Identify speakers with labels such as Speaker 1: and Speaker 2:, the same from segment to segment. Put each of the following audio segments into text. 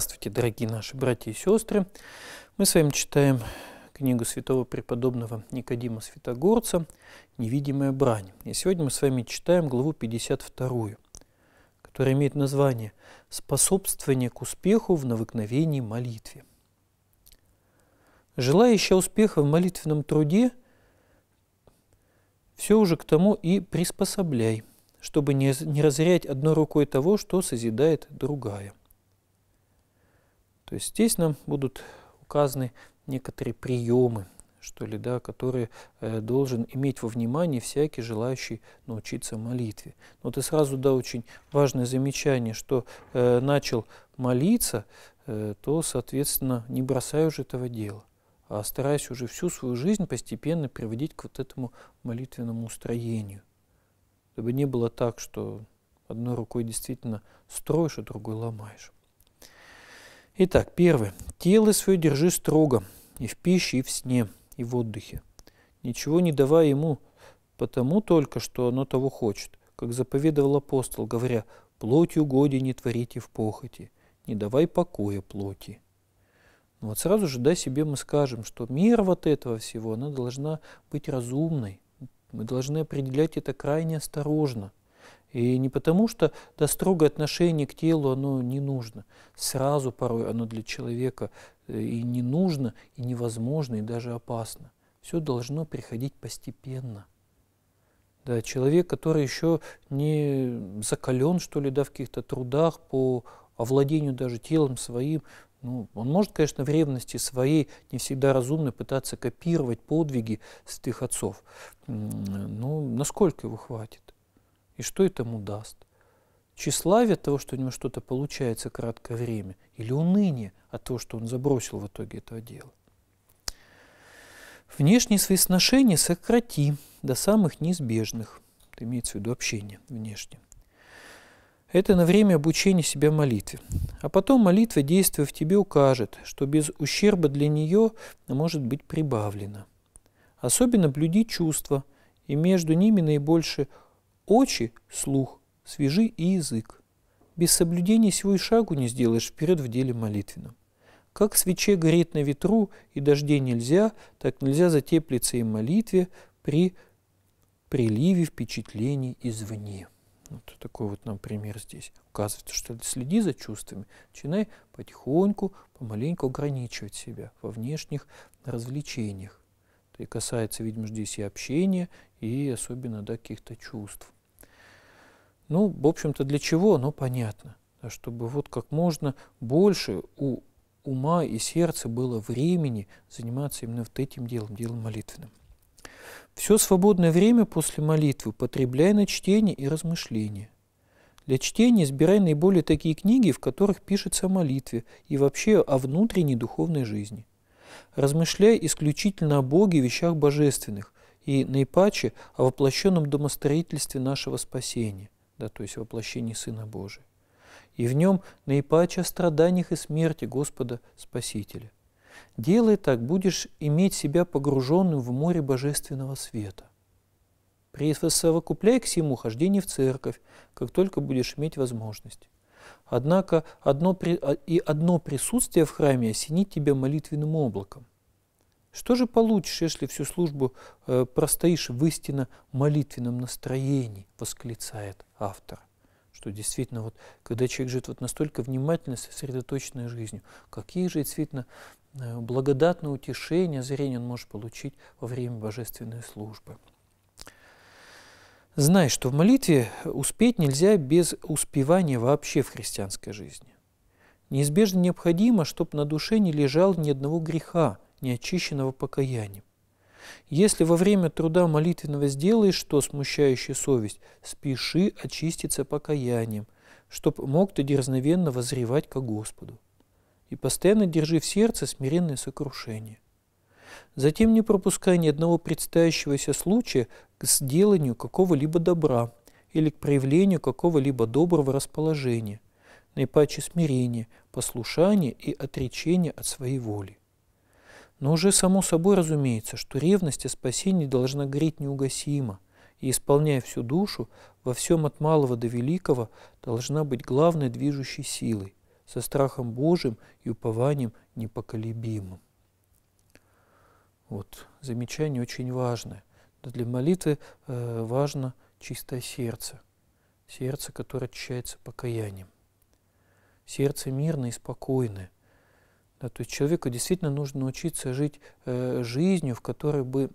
Speaker 1: Здравствуйте, дорогие наши братья и сестры! Мы с вами читаем книгу святого преподобного Никодима Святогорца «Невидимая брань». И сегодня мы с вами читаем главу 52, которая имеет название «Способствование к успеху в навыкновении молитве». Желающая успеха в молитвенном труде, все уже к тому и приспособляй, чтобы не разрять одной рукой того, что созидает другая – то есть здесь нам будут указаны некоторые приемы, что ли, да, которые э, должен иметь во внимании всякий желающий научиться молитве. Но и сразу, да, очень важное замечание, что э, начал молиться, э, то, соответственно, не бросаю уже этого дела, а стараюсь уже всю свою жизнь постепенно приводить к вот этому молитвенному устроению. Чтобы не было так, что одной рукой действительно строишь, а другой ломаешь. Итак, первое. Тело свое держи строго, и в пище, и в сне, и в отдыхе, ничего не давай ему, потому только, что оно того хочет, как заповедовал апостол, говоря, плотью годи не творите в похоти, не давай покоя плоти. Ну вот сразу же, да, себе мы скажем, что мир вот этого всего, она должна быть разумной. Мы должны определять это крайне осторожно. И не потому, что да, строгое отношение к телу, оно не нужно. Сразу порой оно для человека э, и не нужно, и невозможно, и даже опасно. Все должно приходить постепенно. Да, человек, который еще не закален, что ли, да, в каких-то трудах по овладению даже телом своим, ну, он может, конечно, в ревности своей не всегда разумно пытаться копировать подвиги святых отцов, но ну, насколько его хватит? И что это ему даст? Тщеславие от того, что у него что-то получается краткое время, или уныние от того, что он забросил в итоге этого дела. Внешние свои сношения сократи до самых неизбежных, это имеется в виду общение внешне. Это на время обучения себя молитве. А потом молитва, действуя в тебе, укажет, что без ущерба для нее может быть прибавлено. Особенно блюди чувства, и между ними наибольше очи, слух, свежи и язык. Без соблюдения сего и шагу не сделаешь вперед в деле молитвенном. Как свече горит на ветру и дождей нельзя, так нельзя затеплиться и молитве при приливе впечатлений извне. Вот такой вот нам пример здесь. Указывается, что следи за чувствами, начинай потихоньку, помаленьку ограничивать себя во внешних развлечениях. Это и касается, видимо, здесь и общения, и особенно да, каких-то чувств. Ну, в общем-то, для чего? Ну, понятно. чтобы вот как можно больше у ума и сердца было времени заниматься именно вот этим делом, делом молитвенным. Все свободное время после молитвы потребляй на чтение и размышление. Для чтения избирай наиболее такие книги, в которых пишется о молитве и вообще о внутренней духовной жизни. Размышляй исключительно о Боге и вещах божественных, и наипаче о воплощенном домостроительстве нашего спасения да, то есть воплощении Сына Божия. И в нем наипаче о страданиях и смерти Господа Спасителя. Делай так, будешь иметь себя погруженным в море божественного света. Присовокупляй к всему хождение в церковь, как только будешь иметь возможность. Однако одно, а, и одно присутствие в храме осенит тебя молитвенным облаком – что же получишь, если всю службу э, простоишь в истинно молитвенном настроении, восклицает автор. Что действительно, вот, когда человек живет вот настолько внимательно, сосредоточенной жизнью, какие же действительно э, благодатное утешение, зрение он может получить во время божественной службы. Знай, что в молитве успеть нельзя без успевания вообще в христианской жизни. Неизбежно необходимо, чтобы на душе не лежал ни одного греха – неочищенного покаянием. Если во время труда молитвенного сделаешь что смущающее совесть, спеши очиститься покаянием, чтоб мог ты дерзновенно возревать ко Господу. И постоянно держи в сердце смиренное сокрушение. Затем не пропускай ни одного предстоящегося случая к сделанию какого-либо добра или к проявлению какого-либо доброго расположения, наипаче смирения, послушания и отречения от своей воли. Но уже само собой разумеется, что ревность о спасении должна гореть неугасимо, и, исполняя всю душу, во всем от малого до великого должна быть главной движущей силой, со страхом Божьим и упованием непоколебимым. Вот, замечание очень важное. для молитвы э, важно чистое сердце, сердце, которое очищается покаянием, сердце мирное и спокойное, да, то есть человеку действительно нужно научиться жить э, жизнью, в которой бы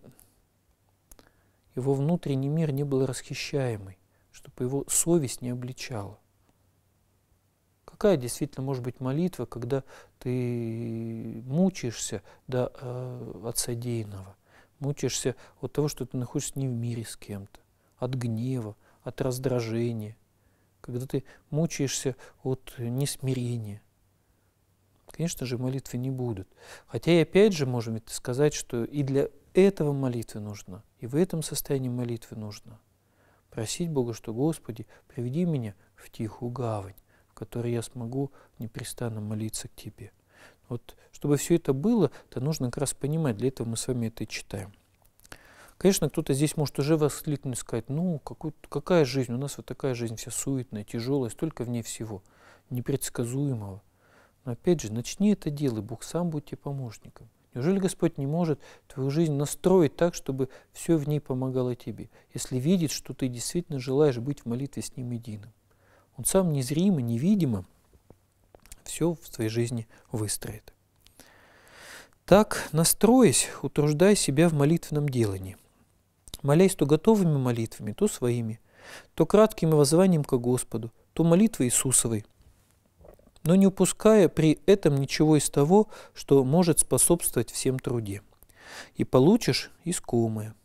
Speaker 1: его внутренний мир не был расхищаемый, чтобы его совесть не обличала. Какая действительно может быть молитва, когда ты мучаешься да, э, от содеянного, мучаешься от того, что ты находишься не в мире с кем-то, от гнева, от раздражения, когда ты мучаешься от несмирения – конечно же, молитвы не будут. Хотя и опять же, можем это сказать, что и для этого молитвы нужно, и в этом состоянии молитвы нужно Просить Бога, что «Господи, приведи меня в тихую гавань, в которой я смогу непрестанно молиться к Тебе». Вот, чтобы все это было, то нужно как раз понимать, для этого мы с вами это и читаем. Конечно, кто-то здесь может уже воскликнуть, сказать, ну, какой, какая жизнь, у нас вот такая жизнь вся суетная, тяжелая, столько в ней всего, непредсказуемого – но опять же, начни это дело, и Бог сам будет тебе помощником. Неужели Господь не может твою жизнь настроить так, чтобы все в ней помогало тебе, если видит, что ты действительно желаешь быть в молитве с Ним единым? Он сам незримо, невидимо все в твоей жизни выстроит. Так, настроясь, утруждай себя в молитвенном делании. Молясь то готовыми молитвами, то своими, то кратким воззванием к Господу, то молитвой Иисусовой – но не упуская при этом ничего из того, что может способствовать всем труде. И получишь искомое.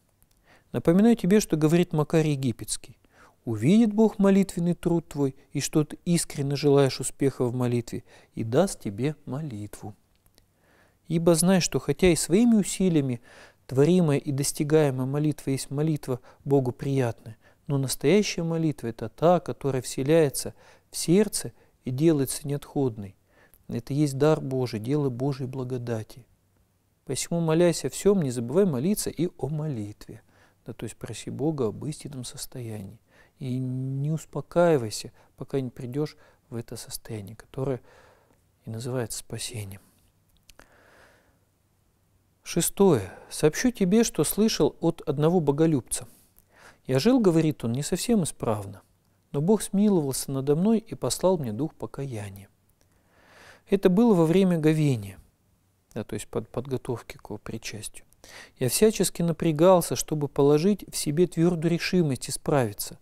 Speaker 1: Напоминаю тебе, что говорит Макарий Египетский. Увидит Бог молитвенный труд твой, и что ты искренне желаешь успеха в молитве, и даст тебе молитву. Ибо знай, что хотя и своими усилиями творимая и достигаемая молитва есть молитва Богу приятная, но настоящая молитва – это та, которая вселяется в сердце – и делается неотходной. Это есть дар Божий, дело Божьей благодати. Посему, молясь о всем, не забывай молиться и о молитве. Да, то есть проси Бога об истинном состоянии. И не успокаивайся, пока не придешь в это состояние, которое и называется спасением. Шестое. Сообщу тебе, что слышал от одного боголюбца. Я жил, говорит он, не совсем исправно но Бог смиловался надо мной и послал мне дух покаяния. Это было во время говения, да, то есть под, подготовки к причастию. Я всячески напрягался, чтобы положить в себе твердую решимость исправиться.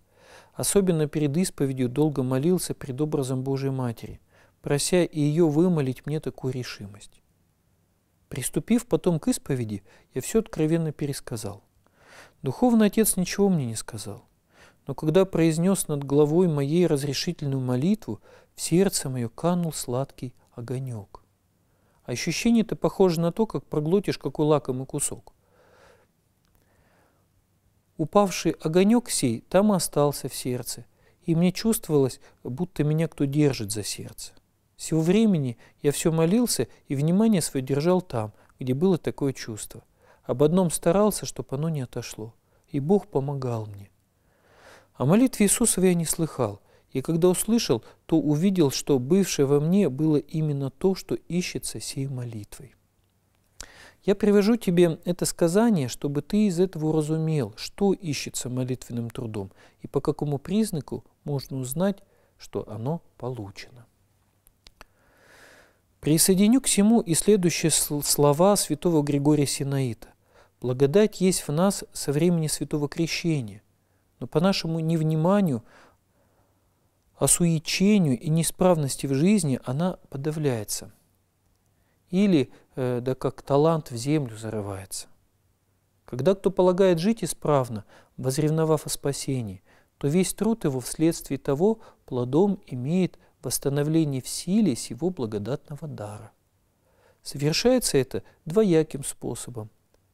Speaker 1: Особенно перед исповедью долго молился пред образом Божьей Матери, прося и ее вымолить мне такую решимость. Приступив потом к исповеди, я все откровенно пересказал. Духовный отец ничего мне не сказал. Но когда произнес над головой моей разрешительную молитву, в сердце мое канул сладкий огонек. Ощущение-то похоже на то, как проглотишь какой лакомый кусок. Упавший огонек сей там остался в сердце, и мне чувствовалось, будто меня кто держит за сердце. Всего времени я все молился и внимание свое держал там, где было такое чувство. Об одном старался, чтобы оно не отошло, и Бог помогал мне. О молитве Иисуса я не слыхал, и когда услышал, то увидел, что бывшее во мне было именно то, что ищется сей молитвой. Я привожу тебе это сказание, чтобы ты из этого уразумел, что ищется молитвенным трудом и по какому признаку можно узнать, что оно получено. Присоединю к всему и следующие слова святого Григория Синаита. «Благодать есть в нас со времени святого крещения, но по нашему невниманию, осуечению и неисправности в жизни она подавляется. Или, э, да как талант в землю зарывается. Когда кто полагает жить исправно, возревновав о спасении, то весь труд его вследствие того плодом имеет восстановление в силе сего благодатного дара. Совершается это двояким способом.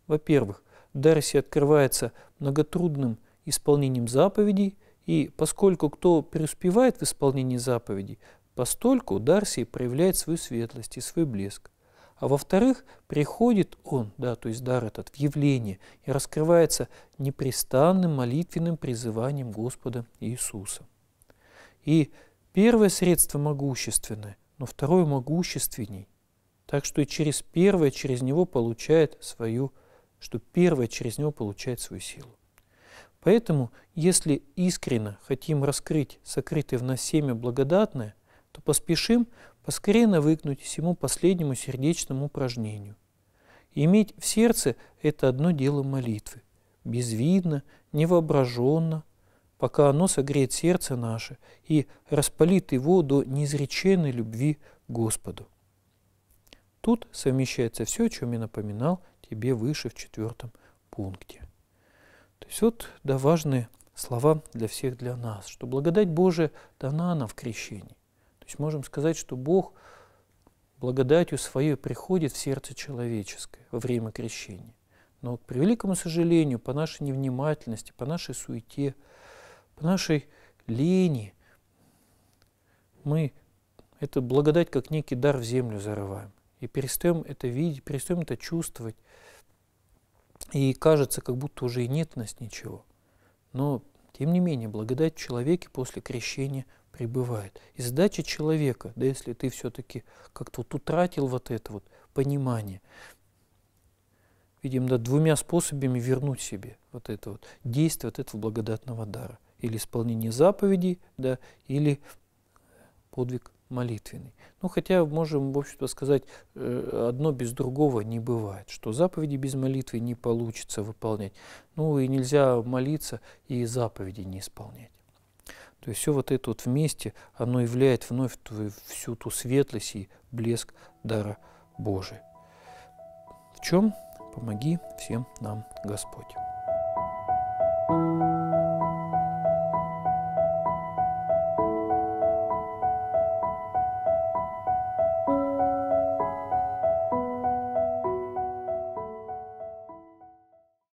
Speaker 1: Во-первых, дар дар открывается многотрудным – исполнением заповедей, и поскольку кто преуспевает в исполнении заповедей, постольку Дарсий проявляет свою светлость и свой блеск. А во-вторых, приходит он, да, то есть дар этот, в явление и раскрывается непрестанным молитвенным призыванием Господа Иисуса. И первое средство могущественное, но второе могущественней. Так что и через первое через него получает свою, что первое через него получает свою силу. Поэтому, если искренно хотим раскрыть сокрытое в нас семя благодатное, то поспешим поскорее навыкнуть всему последнему сердечному упражнению. иметь в сердце – это одно дело молитвы, безвидно, невоображенно, пока оно согреет сердце наше и распалит его до неизреченной любви к Господу. Тут совмещается все, о чем я напоминал тебе выше в четвертом пункте. То есть вот да, важные слова для всех, для нас, что благодать Божия дана нам в крещении. То есть можем сказать, что Бог благодатью своей приходит в сердце человеческое во время крещения. Но, к великому сожалению, по нашей невнимательности, по нашей суете, по нашей лени, мы эту благодать как некий дар в землю зарываем. И перестаем это видеть, перестаем это чувствовать. И кажется, как будто уже и нет нас ничего. Но, тем не менее, благодать в человеке после крещения пребывает. И задача человека, да если ты все-таки как-то вот утратил вот это вот понимание, видим, да, двумя способами вернуть себе вот это вот действие вот этого благодатного дара. Или исполнение заповедей, да, или подвиг молитвенный. Ну, хотя можем, в общем-то, сказать, э, одно без другого не бывает, что заповеди без молитвы не получится выполнять. Ну, и нельзя молиться и заповеди не исполнять. То есть все вот это вот вместе, оно являет вновь твою, всю ту светлость и блеск дара Божия. В чем помоги всем нам Господь.